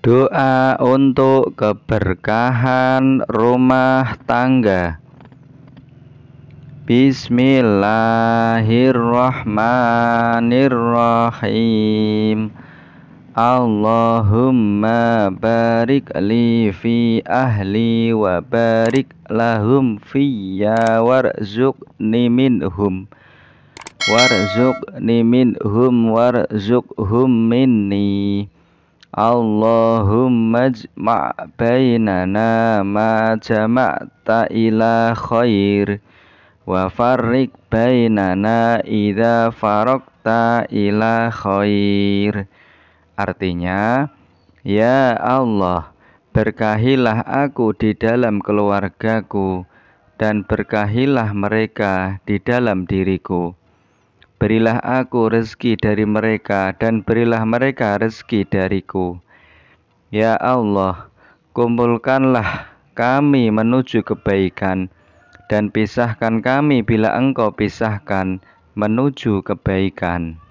Doa untuk keberkahan rumah tangga Bismillahirrahmanirrahim Allahumma barik li fi ahli wa barik lahum fiyya warzuqni minhum Warzuk hum warzuk hum minni Allahumma jma' bainana ma jama'ta ila khair wa farrik bainana idza farok ila khair Artinya ya Allah berkahilah aku di dalam keluargaku dan berkahilah mereka di dalam diriku Berilah aku rezeki dari mereka dan berilah mereka rezeki dariku. Ya Allah, kumpulkanlah kami menuju kebaikan dan pisahkan kami bila Engkau pisahkan menuju kebaikan.